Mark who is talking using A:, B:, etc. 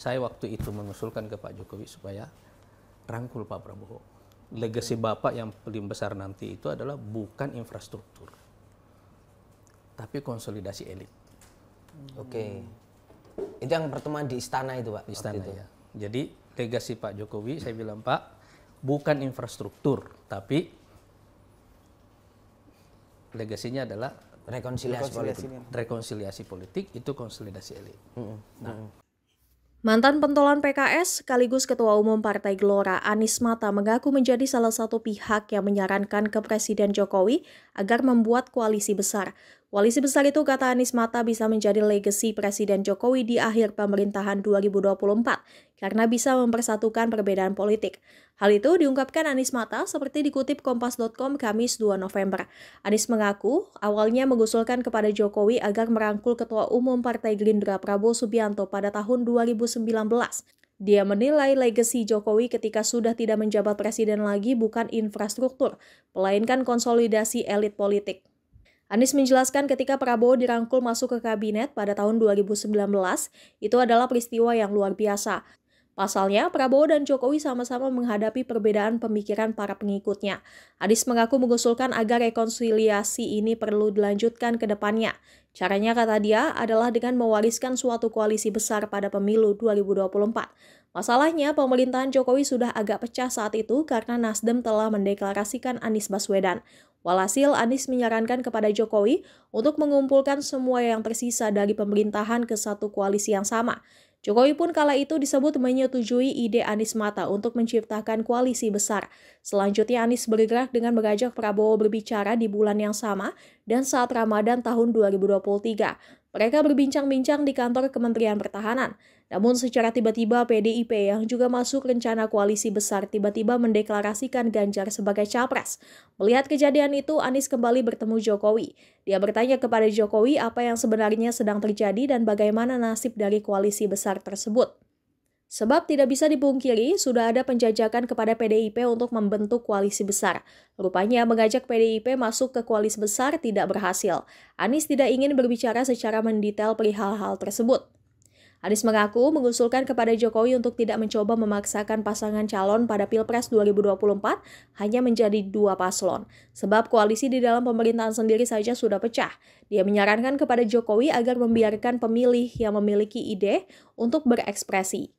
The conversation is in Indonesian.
A: Saya waktu itu mengusulkan ke Pak Jokowi supaya rangkul Pak Prabowo. Legasi Bapak yang paling besar nanti itu adalah bukan infrastruktur, tapi konsolidasi elit. Oke. Okay. Itu yang pertemuan di istana itu, Pak? istana, itu. ya. Jadi legasi Pak Jokowi, saya bilang, Pak, bukan infrastruktur, tapi legasinya adalah rekonsiliasi, rekonsiliasi politik. Rekonsiliasi politik itu konsolidasi elit. -hmm. Nah,
B: Mantan pentolan PKS sekaligus Ketua Umum Partai Gelora Anies Mata mengaku menjadi salah satu pihak yang menyarankan ke Presiden Jokowi agar membuat koalisi besar. Koalisi besar itu kata Anies Mata bisa menjadi legasi Presiden Jokowi di akhir pemerintahan 2024 karena bisa mempersatukan perbedaan politik. Hal itu diungkapkan Anies Mata seperti dikutip Kompas.com Kamis 2 November. Anies mengaku awalnya mengusulkan kepada Jokowi agar merangkul Ketua Umum Partai Gerindra Prabowo Subianto pada tahun 2019. Dia menilai legasi Jokowi ketika sudah tidak menjabat presiden lagi bukan infrastruktur, melainkan konsolidasi elit politik. Anies menjelaskan ketika Prabowo dirangkul masuk ke kabinet pada tahun 2019, itu adalah peristiwa yang luar biasa. Pasalnya, Prabowo dan Jokowi sama-sama menghadapi perbedaan pemikiran para pengikutnya. Anies mengaku mengusulkan agar rekonsiliasi ini perlu dilanjutkan ke depannya. Caranya, kata dia, adalah dengan mewariskan suatu koalisi besar pada pemilu 2024. Masalahnya, pemerintahan Jokowi sudah agak pecah saat itu karena Nasdem telah mendeklarasikan Anies Baswedan. Walhasil, Anies menyarankan kepada Jokowi untuk mengumpulkan semua yang tersisa dari pemerintahan ke satu koalisi yang sama. Jokowi pun kala itu disebut menyetujui ide Anies Mata untuk menciptakan koalisi besar. Selanjutnya Anies bergerak dengan mengajak Prabowo berbicara di bulan yang sama dan saat Ramadan tahun 2023. Mereka berbincang-bincang di kantor Kementerian Pertahanan. Namun secara tiba-tiba PDIP yang juga masuk rencana koalisi besar tiba-tiba mendeklarasikan Ganjar sebagai capres. Melihat kejadian itu, Anies kembali bertemu Jokowi. Dia bertanya kepada Jokowi apa yang sebenarnya sedang terjadi dan bagaimana nasib dari koalisi besar tersebut. Sebab tidak bisa dipungkiri, sudah ada penjajakan kepada PDIP untuk membentuk koalisi besar. Rupanya mengajak PDIP masuk ke koalisi besar tidak berhasil. Anies tidak ingin berbicara secara mendetail perihal hal tersebut. Anies mengaku mengusulkan kepada Jokowi untuk tidak mencoba memaksakan pasangan calon pada Pilpres 2024 hanya menjadi dua paslon. Sebab koalisi di dalam pemerintahan sendiri saja sudah pecah. Dia menyarankan kepada Jokowi agar membiarkan pemilih yang memiliki ide untuk berekspresi.